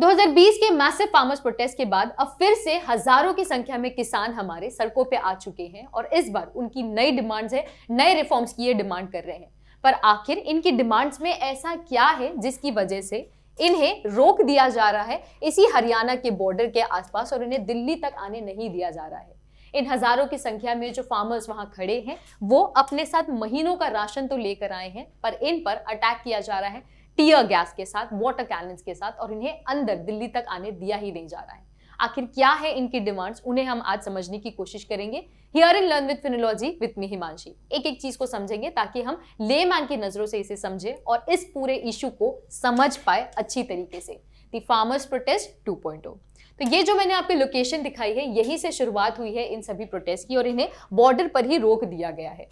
2020 के massive farmers protest के बाद अब फिर से हजारों की संख्या में किसान हमारे सड़कों पे आ चुके हैं और इस बार उनकी नई डिमांड्स है नए रिफॉर्म्स की ये डिमांड कर रहे हैं पर आखिर इनकी डिमांड्स में ऐसा क्या है जिसकी वजह से इन्हें रोक दिया जा रहा है इसी हरियाणा के बॉर्डर के आसपास और इन्हें दिल्ली तक आने नहीं दिया जा रहा है इन हजारों की संख्या में जो फार्मर्स वहां खड़े हैं वो अपने साथ महीनों का राशन तो लेकर आए हैं पर इन पर अटैक किया जा रहा है टीयर गैस के साथ वाटर कैलन के साथ और इन्हें अंदर दिल्ली तक आने दिया ही नहीं जा रहा है आखिर क्या है इनकी डिमांड्स उन्हें हम आज समझने की कोशिश करेंगे here in learn with Finology with me Himanshi एक एक चीज को समझेंगे ताकि हम लेमैन की नजरों से इसे समझे और इस पूरे इशू को समझ पाए अच्छी तरीके से दी फार्मर्स प्रोटेस्ट 2.0 तो ये जो मैंने आपकी लोकेशन दिखाई है यही से शुरुआत हुई है इन सभी प्रोटेस्ट की और इन्हें बॉर्डर पर ही रोक दिया गया है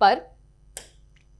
पर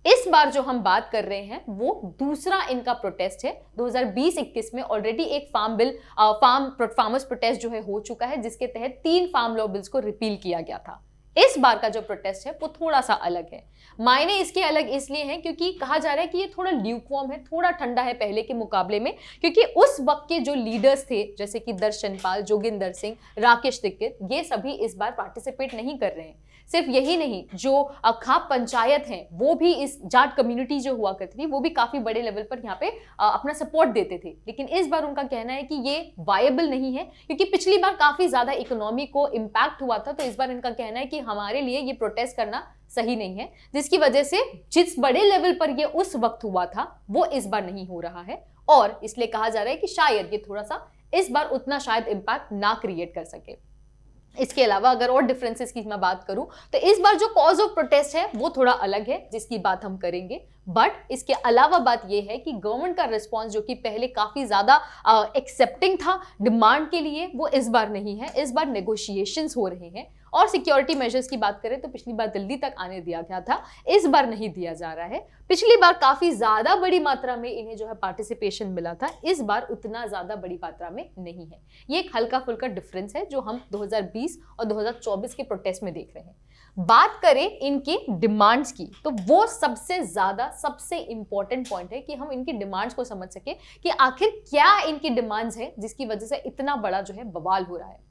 इस बार जो हम बात कर रहे हैं वो दूसरा इनका प्रोटेस्ट है 2020-21 में ऑलरेडी एक farm bill farm farmers protest जो है हो चुका है जिसके तहत तीन फार्म लॉ बिल्स को रिपील किया गया था इस बार का जो प्रोटेस्ट है वो थोड़ा सा अलग है मायने इसके अलग इसलिए हैं क्योंकि कहा जा रहा है कि ये थोड़ा ल्यूकॉम है थोड़ा ठंडा है पहले के मुकाबले में क्योंकि उस वक्त के जो लीडर्स थे जैसे कि दर्शनपाल जोगिंदर सिंह राकेश दिक्कत ये सभी इस बार पार्टिसिपेट नहीं कर रहे हैं सिर्फ यही नहीं जो खाप पंचायत हैं वो भी इस जाट कम्युनिटी जो हुआ करती थी वो भी काफ़ी बड़े लेवल पर यहाँ पे अपना सपोर्ट देते थे लेकिन इस बार उनका कहना है कि ये वायबल नहीं है क्योंकि पिछली बार काफ़ी ज़्यादा इकोनॉमी को इम्पैक्ट हुआ था तो इस बार इनका कहना है कि हमारे लिए ये प्रोटेस्ट करना सही नहीं है जिसकी वजह से जिस बड़े लेवल पर ये उस वक्त हुआ था वो इस बार नहीं हो रहा है और इसलिए कहा जा रहा है कि शायद ये थोड़ा सा इस बार उतना शायद इम्पैक्ट ना क्रिएट कर सके इसके अलावा अगर और डिफरेंसेस की मैं बात करूं तो इस बार जो कॉज ऑफ प्रोटेस्ट है वो थोड़ा अलग है जिसकी बात हम करेंगे बट इसके अलावा बात यह है कि गवर्नमेंट का रिस्पॉन्स जो कि पहले काफ़ी ज़्यादा एक्सेप्टिंग था डिमांड के लिए वो इस बार नहीं है इस बार नेगोशिएशंस हो रहे हैं और सिक्योरिटी मेजर्स की बात करें तो पिछली बार दिल्ली तक आने दिया गया था इस बार नहीं दिया जा रहा है पिछली बार काफ़ी ज़्यादा बड़ी मात्रा में इन्हें जो है पार्टिसिपेशन मिला था इस बार उतना ज़्यादा बड़ी मात्रा में नहीं है ये एक हल्का फुल्का डिफरेंस है जो हम 2020 और 2024 के प्रोटेस्ट में देख रहे हैं बात करें इनके डिमांड्स की तो वो सबसे ज़्यादा सबसे इंपॉर्टेंट पॉइंट है कि हम इनकी डिमांड्स को समझ सके कि आखिर क्या इनकी डिमांड्स है जिसकी वजह से इतना बड़ा जो है बवाल हो रहा है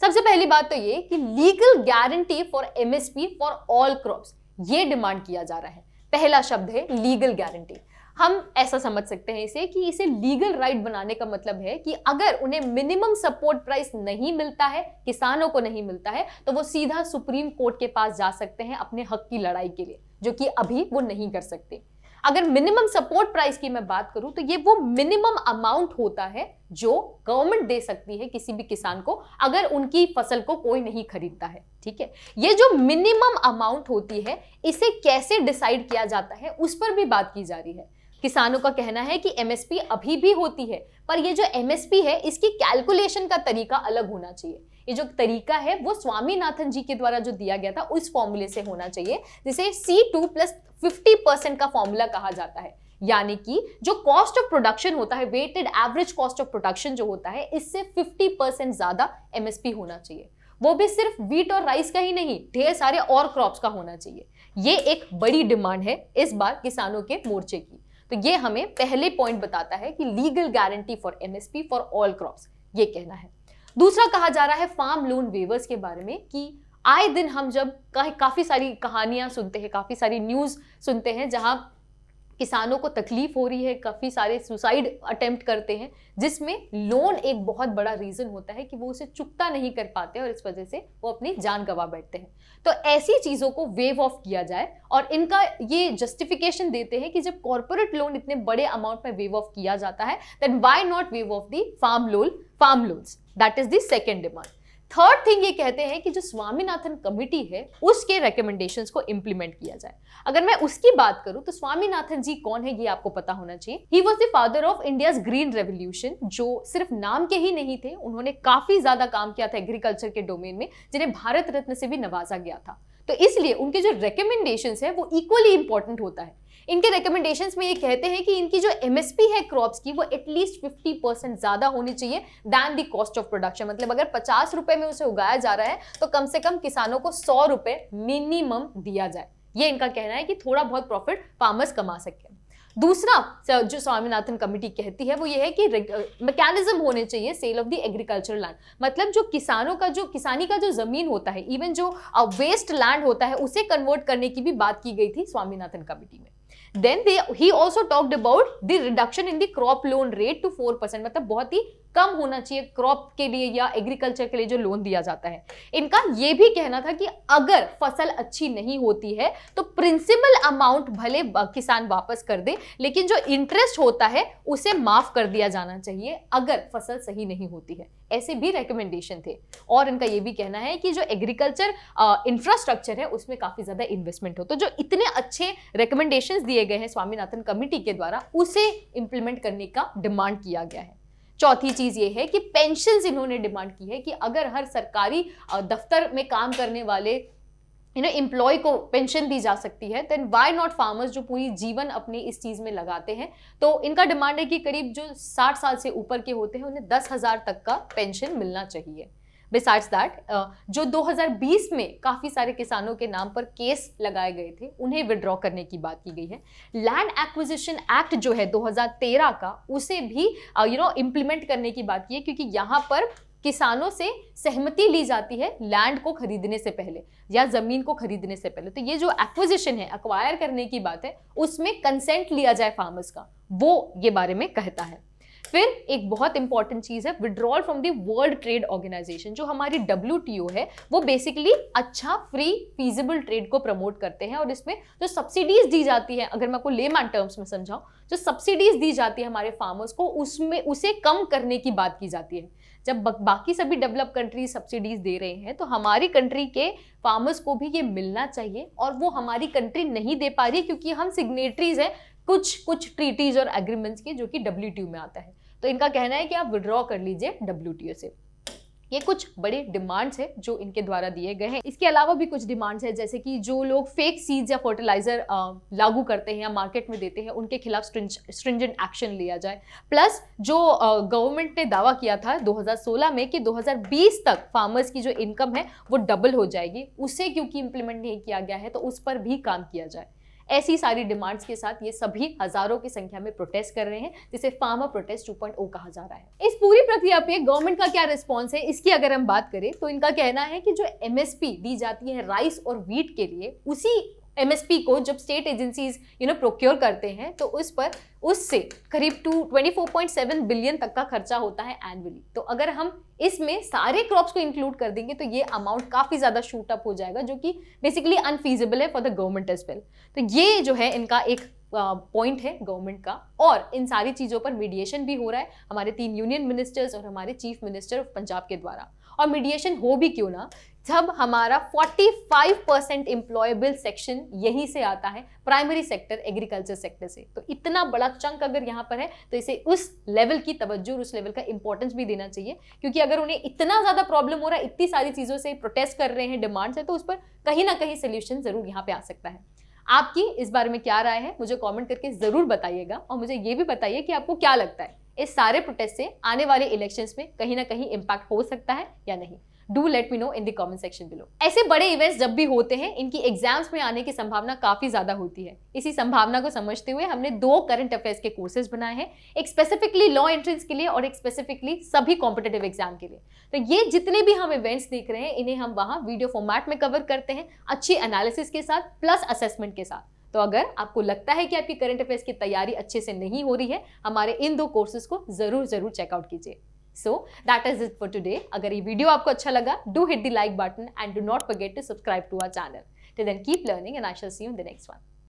सबसे पहली बात तो ये कि legal guarantee for MSP for all crops ये डिमांड किया जा रहा है पहला शब्द है लीगल गारंटी हम ऐसा समझ सकते हैं इसे कि इसे लीगल राइट बनाने का मतलब है कि अगर उन्हें मिनिमम सपोर्ट प्राइस नहीं मिलता है किसानों को नहीं मिलता है तो वो सीधा सुप्रीम कोर्ट के पास जा सकते हैं अपने हक की लड़ाई के लिए जो कि अभी वो नहीं कर सकते अगर मिनिमम सपोर्ट प्राइस की मैं बात करूं तो ये वो मिनिमम अमाउंट होता है जो गवर्नमेंट दे सकती है किसी भी किसान को अगर उनकी फसल को कोई नहीं खरीदता है ठीक है ये जो मिनिमम अमाउंट होती है इसे कैसे डिसाइड किया जाता है उस पर भी बात की जा रही है किसानों का कहना है कि एमएसपी अभी भी होती है पर ये जो एमएसपी है इसकी कैलकुलेशन का तरीका अलग होना चाहिए ये जो तरीका है वो स्वामीनाथन जी के द्वारा जो दिया गया था उस फॉर्मूले से होना चाहिए जिसे C two plus fifty percent का फॉर्मूला कहा जाता है यानी कि जो कॉस्ट ऑफ प्रोडक्शन होता है weighted average cost of production जो होता है इससे फिफ्टी परसेंट ज़्यादा एमएसपी होना चाहिए वो भी सिर्फ वीट और राइस का ही नहीं ढेर सारे और क्रॉप्स का होना चाहिए ये एक बड़ी डिमांड है इस बार किसानों के मोर्चे की तो ये हमें पहले पॉइंट बताता है कि legal guarantee for MSP for all crops ये कहना है दूसरा कहा जा रहा है फार्म लोन वेवर्स के बारे में कि आए दिन हम जब काफ़ी सारी कहानियां सुनते हैं काफ़ी सारी न्यूज़ सुनते हैं जहां किसानों को तकलीफ हो रही है काफ़ी सारे सुसाइड अटेम्प्ट करते हैं जिसमें लोन एक बहुत बड़ा रीज़न होता है कि वो उसे चुकता नहीं कर पाते और इस वजह से वो अपनी जान गंवा बैठते हैं तो ऐसी चीज़ों को वेव ऑफ किया जाए और इनका ये जस्टिफिकेशन देते हैं कि जब कॉरपोरेट लोन इतने बड़े अमाउंट में वेव ऑफ किया जाता है then why not waive off the farm loan farm loans that is the second demand third thing ये कहते हैं कि जो स्वामीनाथन कमिटी है उसके रिकमेंडेशंस को इम्प्लीमेंट किया जाए अगर मैं उसकी बात करूं तो स्वामीनाथन जी कौन है ये आपको पता होना चाहिए he was the father of India green revolution जो सिर्फ नाम के ही नहीं थे उन्होंने काफी ज्यादा काम किया था एग्रीकल्चर के डोमेन में जिन्हें भारत रत्न से भी नवाजा गया था तो इसलिए उनके जो रिकमेंडेशन है वो इक्वली इंपॉर्टेंट होता है इनके रिकमेंडेशन में ये कहते हैं कि इनकी जो एमएसपी है क्रॉप्स की वो एटलीस्ट 50 परसेंट ज़्यादा होनी चाहिए than the cost of production मतलब अगर पचास रुपए में उसे उगाया जा रहा है तो कम से कम किसानों को सौ रुपए मिनिमम दिया जाए ये इनका कहना है कि थोड़ा बहुत प्रॉफिट फार्मर्स कमा सके दूसरा जो स्वामीनाथन कमेटी कहती है वो ये है कि मैकेनिज्म होने चाहिए sale of the agriculture land मतलब जो किसानों का जो किसानी का जो जमीन होता है इवन जो वेस्ट लैंड होता है उसे कन्वर्ट करने की भी बात की गई थी स्वामीनाथन कमेटी में then they he also talked about the reduction in the crop loan rate to four percent मतलब बहुत ही कम होना चाहिए क्रॉप के लिए या एग्रीकल्चर के लिए जो लोन दिया जाता है इनका यह भी कहना था कि अगर फसल अच्छी नहीं होती है तो प्रिंसिपल अमाउंट भले किसान वापस कर दे लेकिन जो इंटरेस्ट होता है उसे माफ कर दिया जाना चाहिए अगर फसल सही नहीं होती है ऐसे भी रिकमेंडेशन थे और इनका यह भी कहना है कि जो एग्रीकल्चर इंफ्रास्ट्रक्चर है उसमें काफ़ी ज़्यादा इन्वेस्टमेंट हो तो जो इतने अच्छे रिकमेंडेशन दिए गए हैं स्वामीनाथन कमिटी के द्वारा उसे इंप्लीमेंट करने का डिमांड किया गया है चौथी चीज़ ये है कि पेंशन इन्होंने डिमांड की है कि अगर हर सरकारी दफ्तर में काम करने वाले यू एम्प्लॉय को पेंशन दी जा सकती है देन वाई नॉट फार्मर्स जो पूरी जीवन अपने इस चीज़ में लगाते हैं तो इनका डिमांड है कि करीब जो 60 साल से ऊपर के होते हैं उन्हें दस हज़ार तक का पेंशन मिलना चाहिए बिसाइड्स दैट uh, जो 2020 में काफ़ी सारे किसानों के नाम पर केस लगाए गए थे उन्हें विड्रॉ करने की बात की गई है लैंड एक्विजिशन एक्ट जो है 2013 का उसे भी यू नो इम्प्लीमेंट करने की बात की है क्योंकि यहाँ पर किसानों से सहमति ली जाती है लैंड को खरीदने से पहले या ज़मीन को खरीदने से पहले तो ये जो एक्विजिशन है एक्वायर करने की बात है उसमें कंसेंट लिया जाए फार्मर्स का वो ये बारे में कहता है फिर एक बहुत इंपॉर्टेंट चीज़ है withdrawal from the World Trade Organization जो हमारी डब्ल्यू है वो बेसिकली अच्छा फ्री फीजिबल ट्रेड को प्रमोट करते हैं और इसमें जो सब्सिडीज दी जाती है अगर मैं आपको लेमैन टर्म्स में समझाऊं जो सब्सिडीज दी जाती है हमारे फार्मर्स को उसमें उसे कम करने की बात की जाती है जब बाकी सभी डेवलप कंट्रीज सब्सिडीज दे रहे हैं तो हमारी कंट्री के फार्मर्स को भी ये मिलना चाहिए और वो हमारी कंट्री नहीं दे पा रही क्योंकि हम सिग्नेटरीज हैं कुछ कुछ ट्रीटीज और एग्रीमेंट्स के जो कि डब्ल्यू में आता है तो इनका कहना है कि आप विड्रॉ कर लीजिए डब्ल्यू से ये कुछ बड़े डिमांड्स हैं जो इनके द्वारा दिए गए हैं इसके अलावा भी कुछ डिमांड्स हैं जैसे कि जो लोग फेक सीड्स या फर्टिलाइजर लागू करते हैं या मार्केट में देते हैं उनके खिलाफ स्ट्रिंजेंट एक्शन लिया जाए प्लस जो गवर्नमेंट ने दावा किया था 2016 में कि 2020 तक फार्मर्स की जो इनकम है वो डबल हो जाएगी उसे क्योंकि इम्प्लीमेंट नहीं किया गया है तो उस पर भी काम किया जाए ऐसी सारी डिमांड्स के साथ ये सभी हजारों की संख्या में प्रोटेस्ट कर रहे हैं जिसे फार्मा प्रोटेस्ट 2.0 कहा जा रहा है इस पूरी प्रक्रिया पे गवर्नमेंट का क्या रिस्पॉन्स है इसकी अगर हम बात करें तो इनका कहना है कि जो एमएसपी दी जाती है राइस और व्हीट के लिए उसी एमएसपी को जब state agencies you know procure करते हैं तो उस पर उससे करीब two twenty four point seven billion तक का खर्चा होता है एनुअली तो अगर हम इसमें सारे क्रॉप्स को इंक्लूड कर देंगे तो ये अमाउंट काफ़ी ज़्यादा शूट अप हो जाएगा जो कि बेसिकली अनफीजिबल है for the government as well तो ये जो है इनका एक पॉइंट है गवर्नमेंट का और इन सारी चीज़ों पर मीडिएशन भी हो रहा है हमारे तीन यूनियन मिनिस्टर्स और हमारे चीफ मिनिस्टर ऑफ पंजाब के द्वारा और मीडिएशन हो भी क्यों ना जब हमारा 45 परसेंट एम्प्लॉयबल सेक्शन यहीं से आता है प्राइमरी सेक्टर एग्रीकल्चर सेक्टर से तो इतना बड़ा चंक अगर यहाँ पर है तो इसे उस लेवल की तवज्जो उस लेवल का इंपॉर्टेंस भी देना चाहिए क्योंकि अगर उन्हें इतना ज़्यादा प्रॉब्लम हो रहा है इतनी सारी चीज़ों से प्रोटेस्ट कर रहे हैं डिमांड्स है तो उस पर कहीं ना कहीं सोल्यूशन ज़रूर यहाँ पर आ सकता है आपकी इस बारे में क्या राय है मुझे कॉमेंट करके ज़रूर बताइएगा और मुझे ये भी बताइए कि आपको क्या लगता है इस सारे प्रोटेस्ट से आने वाले इलेक्शंस में कहीं ना कहीं इम्पैक्ट हो सकता है या नहीं do let me know in the comment section below ऐसे बड़े इवेंट्स जब भी होते हैं इनकी एग्जाम्स में आने की संभावना काफ़ी ज़्यादा होती है इसी संभावना को समझते हुए हमने दो करंट अफेयर्स के कोर्सेज बनाए हैं एक स्पेसिफिकली लॉ एंट्रेंस के लिए और एक स्पेसिफिकली सभी कॉम्पिटेटिव एग्जाम के लिए तो ये जितने भी हम इवेंट्स देख रहे हैं इन्हें हम वहाँ वीडियो फॉर्मेट में कवर करते हैं अच्छी एनालिसिस के साथ प्लस असेसमेंट के साथ तो अगर आपको लगता है कि आपकी करंट अफेयर्स की तैयारी अच्छे से नहीं हो रही है हमारे इन दो कोर्सेज को ज़रूर ज़रूर चेकआउट कीजिए so that is it for today अगर ये वीडियो आपको अच्छा लगा do hit the like button and do not forget to subscribe to our channel till then keep learning and I shall see you the next one